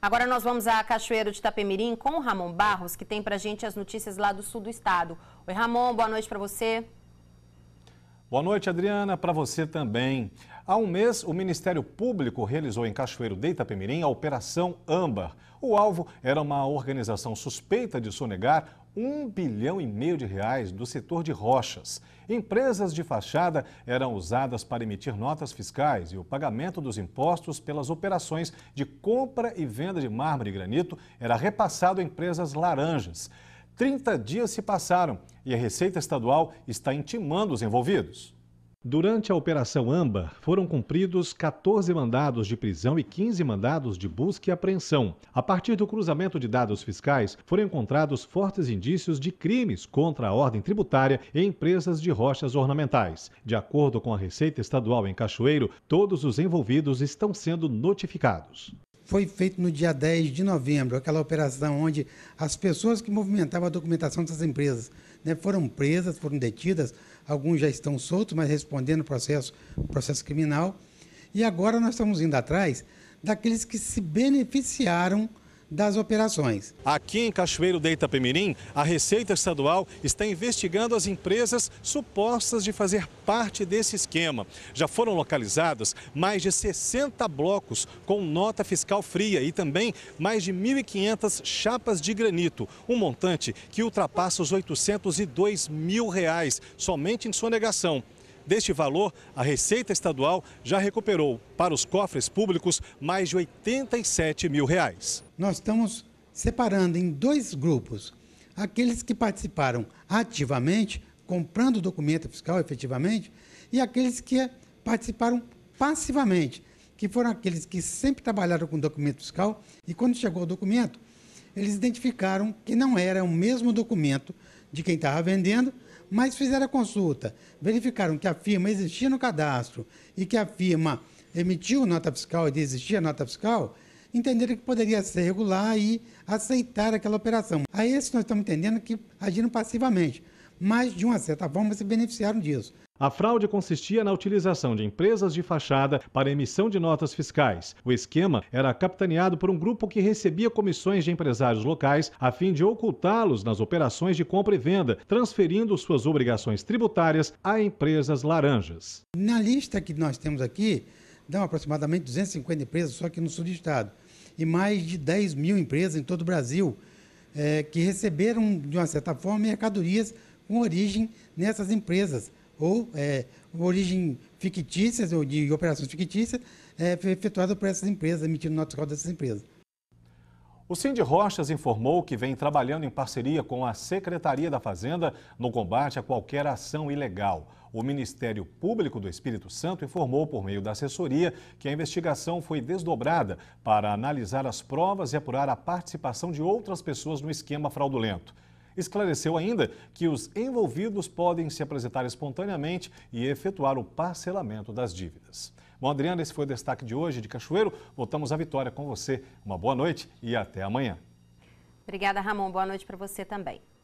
Agora nós vamos a Cachoeiro de Itapemirim com o Ramon Barros, que tem a gente as notícias lá do sul do estado. Oi, Ramon, boa noite para você. Boa noite, Adriana, para você também. Há um mês, o Ministério Público realizou em Cachoeiro de Itapemirim a Operação Âmbar. O alvo era uma organização suspeita de sonegar um bilhão e meio de reais do setor de rochas. Empresas de fachada eram usadas para emitir notas fiscais e o pagamento dos impostos pelas operações de compra e venda de mármore e granito era repassado a empresas laranjas. 30 dias se passaram e a Receita Estadual está intimando os envolvidos. Durante a Operação Amba, foram cumpridos 14 mandados de prisão e 15 mandados de busca e apreensão. A partir do cruzamento de dados fiscais, foram encontrados fortes indícios de crimes contra a ordem tributária e empresas de rochas ornamentais. De acordo com a Receita Estadual em Cachoeiro, todos os envolvidos estão sendo notificados foi feito no dia 10 de novembro, aquela operação onde as pessoas que movimentavam a documentação dessas empresas né, foram presas, foram detidas, alguns já estão soltos, mas respondendo processo, processo criminal. E agora nós estamos indo atrás daqueles que se beneficiaram das operações. Aqui em Cachoeiro de Itapemirim, a Receita Estadual está investigando as empresas supostas de fazer parte desse esquema. Já foram localizadas mais de 60 blocos com nota fiscal fria e também mais de 1.500 chapas de granito, um montante que ultrapassa os 802 mil reais somente em sonegação. Deste valor, a Receita Estadual já recuperou para os cofres públicos mais de 87 mil reais. Nós estamos separando em dois grupos. Aqueles que participaram ativamente, comprando documento fiscal efetivamente, e aqueles que participaram passivamente, que foram aqueles que sempre trabalharam com documento fiscal e quando chegou o documento, eles identificaram que não era o mesmo documento de quem estava vendendo mas fizeram a consulta, verificaram que a firma existia no cadastro e que a firma emitiu nota fiscal e existia nota fiscal, entenderam que poderia ser regular e aceitar aquela operação. A esse nós estamos entendendo que agiram passivamente mas de uma certa forma se beneficiaram disso. A fraude consistia na utilização de empresas de fachada para emissão de notas fiscais. O esquema era capitaneado por um grupo que recebia comissões de empresários locais a fim de ocultá-los nas operações de compra e venda, transferindo suas obrigações tributárias a empresas laranjas. Na lista que nós temos aqui, dão aproximadamente 250 empresas só aqui no sul do estado e mais de 10 mil empresas em todo o Brasil é, que receberam, de uma certa forma, mercadorias com origem nessas empresas, ou é, origem fictícias ou de operações fictícias é, efetuadas por essas empresas, emitindo notas fiscal dessas empresas. O Cindy Rochas informou que vem trabalhando em parceria com a Secretaria da Fazenda no combate a qualquer ação ilegal. O Ministério Público do Espírito Santo informou, por meio da assessoria, que a investigação foi desdobrada para analisar as provas e apurar a participação de outras pessoas no esquema fraudulento. Esclareceu ainda que os envolvidos podem se apresentar espontaneamente e efetuar o parcelamento das dívidas. Bom, Adriana, esse foi o destaque de hoje de Cachoeiro. Voltamos à Vitória com você. Uma boa noite e até amanhã. Obrigada, Ramon. Boa noite para você também.